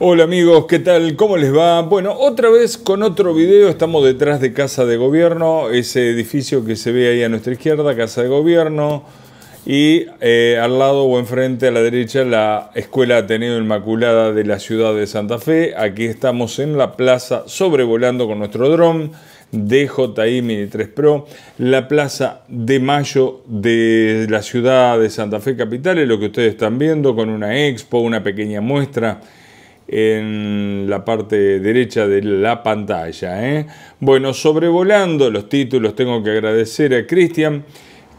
Hola amigos, ¿qué tal? ¿Cómo les va? Bueno, otra vez con otro video, estamos detrás de Casa de Gobierno, ese edificio que se ve ahí a nuestra izquierda, Casa de Gobierno, y eh, al lado o enfrente a la derecha la Escuela Ateneo Inmaculada de la ciudad de Santa Fe. Aquí estamos en la plaza sobrevolando con nuestro dron DJI Mini 3 Pro, la plaza de Mayo de la ciudad de Santa Fe Capital, es lo que ustedes están viendo con una expo, una pequeña muestra en la parte derecha de la pantalla. ¿eh? Bueno, sobrevolando los títulos, tengo que agradecer a Cristian,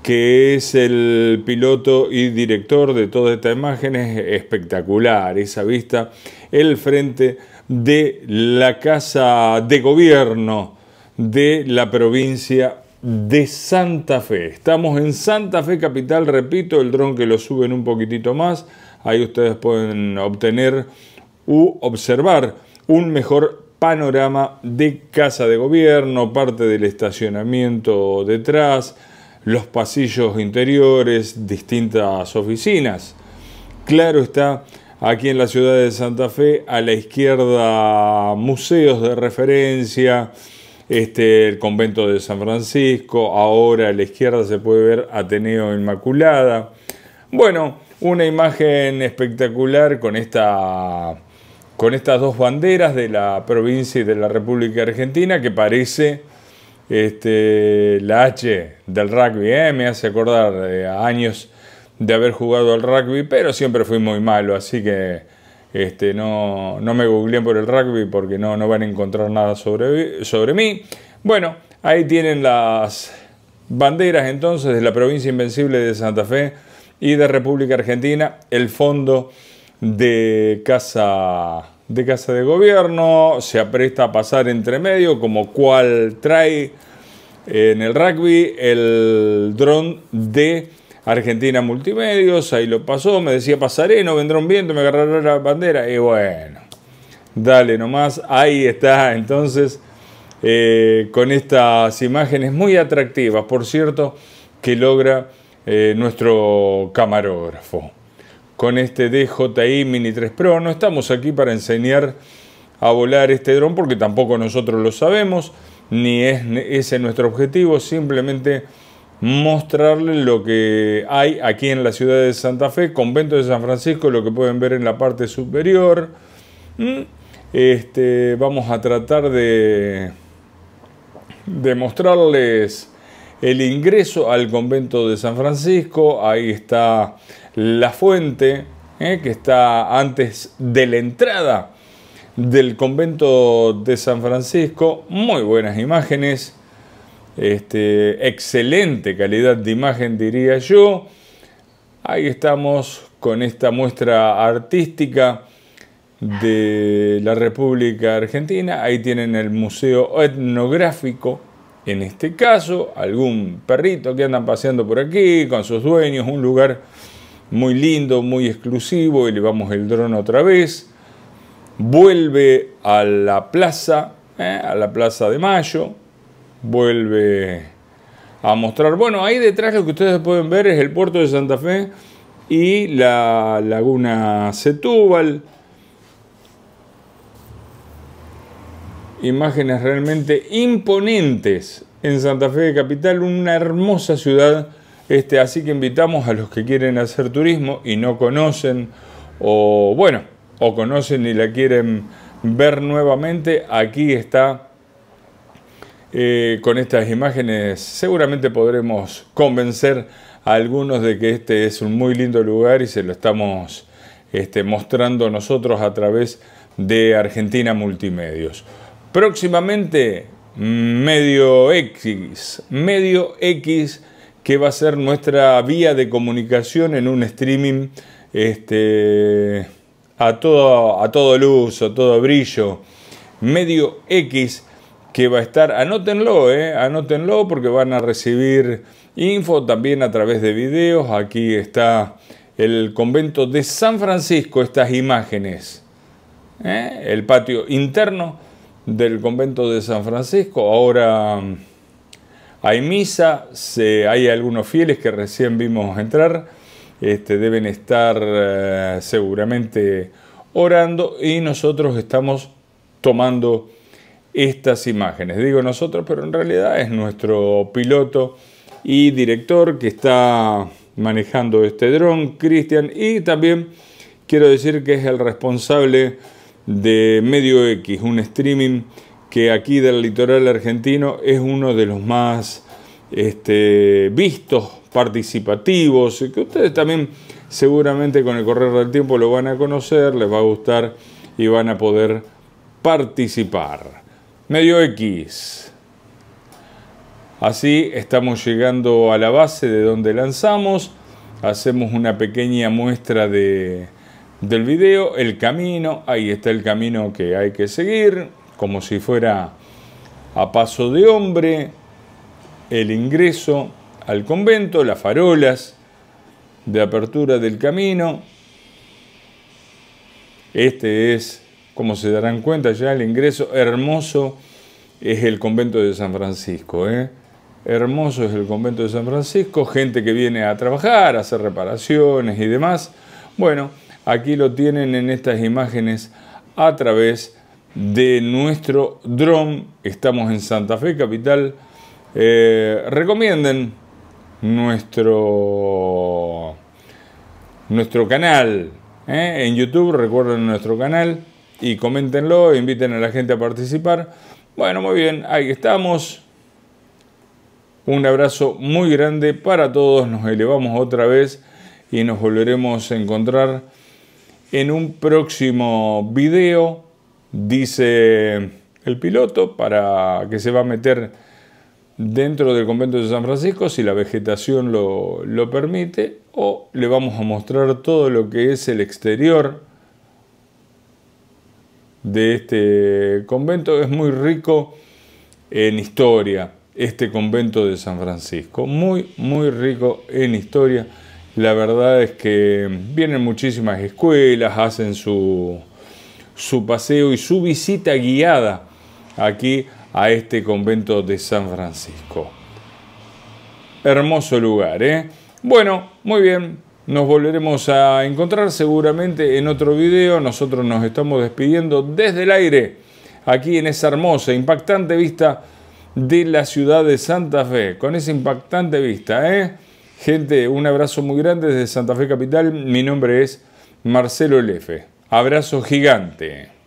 que es el piloto y director de toda esta imagen es Espectacular esa vista, el frente de la Casa de Gobierno de la provincia de Santa Fe. Estamos en Santa Fe Capital, repito, el dron que lo suben un poquitito más. Ahí ustedes pueden obtener observar un mejor panorama de casa de gobierno, parte del estacionamiento detrás, los pasillos interiores, distintas oficinas. Claro está, aquí en la ciudad de Santa Fe, a la izquierda museos de referencia, este, el convento de San Francisco, ahora a la izquierda se puede ver Ateneo Inmaculada. Bueno, una imagen espectacular con esta con estas dos banderas de la provincia y de la República Argentina que parece este, la H del rugby. ¿eh? Me hace acordar de eh, años de haber jugado al rugby, pero siempre fui muy malo, así que este, no, no me googleen por el rugby porque no, no van a encontrar nada sobre, sobre mí. Bueno, ahí tienen las banderas entonces de la provincia invencible de Santa Fe y de República Argentina, el fondo de casa de casa de gobierno, se apresta a pasar entre medio, como cual trae eh, en el rugby el dron de Argentina Multimedios, ahí lo pasó, me decía pasaré, no vendrá un viento, me agarraron la bandera, y bueno, dale nomás, ahí está entonces, eh, con estas imágenes muy atractivas, por cierto, que logra eh, nuestro camarógrafo con este DJI Mini 3 Pro. No estamos aquí para enseñar a volar este dron porque tampoco nosotros lo sabemos, ni es ese nuestro objetivo, simplemente mostrarles lo que hay aquí en la ciudad de Santa Fe, convento de San Francisco, lo que pueden ver en la parte superior. Mm, este, vamos a tratar de, de mostrarles el ingreso al convento de San Francisco, ahí está la fuente eh, que está antes de la entrada del convento de San Francisco, muy buenas imágenes, este, excelente calidad de imagen diría yo, ahí estamos con esta muestra artística de la República Argentina, ahí tienen el Museo Etnográfico, en este caso, algún perrito que andan paseando por aquí con sus dueños, un lugar muy lindo, muy exclusivo, Y le vamos el dron otra vez, vuelve a la plaza, ¿eh? a la plaza de Mayo, vuelve a mostrar, bueno, ahí detrás lo que ustedes pueden ver es el puerto de Santa Fe y la laguna Setúbal, imágenes realmente imponentes en Santa Fe de Capital, una hermosa ciudad. Este, así que invitamos a los que quieren hacer turismo y no conocen, o bueno, o conocen y la quieren ver nuevamente, aquí está eh, con estas imágenes. Seguramente podremos convencer a algunos de que este es un muy lindo lugar y se lo estamos este, mostrando nosotros a través de Argentina Multimedios. Próximamente, Medio X. Medio X que va a ser nuestra vía de comunicación en un streaming este, a, todo, a todo luz, a todo brillo. Medio X que va a estar, anótenlo, eh, anótenlo porque van a recibir info también a través de videos. Aquí está el convento de San Francisco, estas imágenes. Eh, el patio interno del convento de San Francisco. Ahora hay misa, se, hay algunos fieles que recién vimos entrar, este, deben estar eh, seguramente orando y nosotros estamos tomando estas imágenes. Digo nosotros, pero en realidad es nuestro piloto y director que está manejando este dron, Cristian, y también quiero decir que es el responsable de Medio X, un streaming que aquí del litoral argentino es uno de los más este, vistos, participativos, que ustedes también seguramente con el correr del tiempo lo van a conocer, les va a gustar y van a poder participar. Medio X. Así estamos llegando a la base de donde lanzamos, hacemos una pequeña muestra de, del video, el camino, ahí está el camino que hay que seguir, como si fuera a paso de hombre, el ingreso al convento, las farolas de apertura del camino. Este es, como se darán cuenta ya, el ingreso hermoso es el convento de San Francisco. ¿eh? Hermoso es el convento de San Francisco, gente que viene a trabajar, a hacer reparaciones y demás. Bueno, Aquí lo tienen en estas imágenes a través de nuestro dron. Estamos en Santa Fe, capital. Eh, recomienden nuestro, nuestro canal ¿eh? en YouTube. Recuerden nuestro canal y coméntenlo, inviten a la gente a participar. Bueno, muy bien, ahí estamos. Un abrazo muy grande para todos. Nos elevamos otra vez y nos volveremos a encontrar en un próximo video, dice el piloto, para que se va a meter dentro del convento de San Francisco, si la vegetación lo, lo permite, o le vamos a mostrar todo lo que es el exterior de este convento. Es muy rico en historia, este convento de San Francisco, muy, muy rico en historia. La verdad es que vienen muchísimas escuelas, hacen su, paseo y su visita guiada aquí a este convento de San Francisco. Hermoso lugar, ¿eh? Bueno, muy bien, nos volveremos a encontrar seguramente en otro video. Nosotros nos estamos despidiendo desde el aire, aquí en esa hermosa, impactante vista de la ciudad de Santa Fe, con esa impactante vista, ¿eh? Gente, un abrazo muy grande desde Santa Fe Capital. Mi nombre es Marcelo Lefe. Abrazo gigante.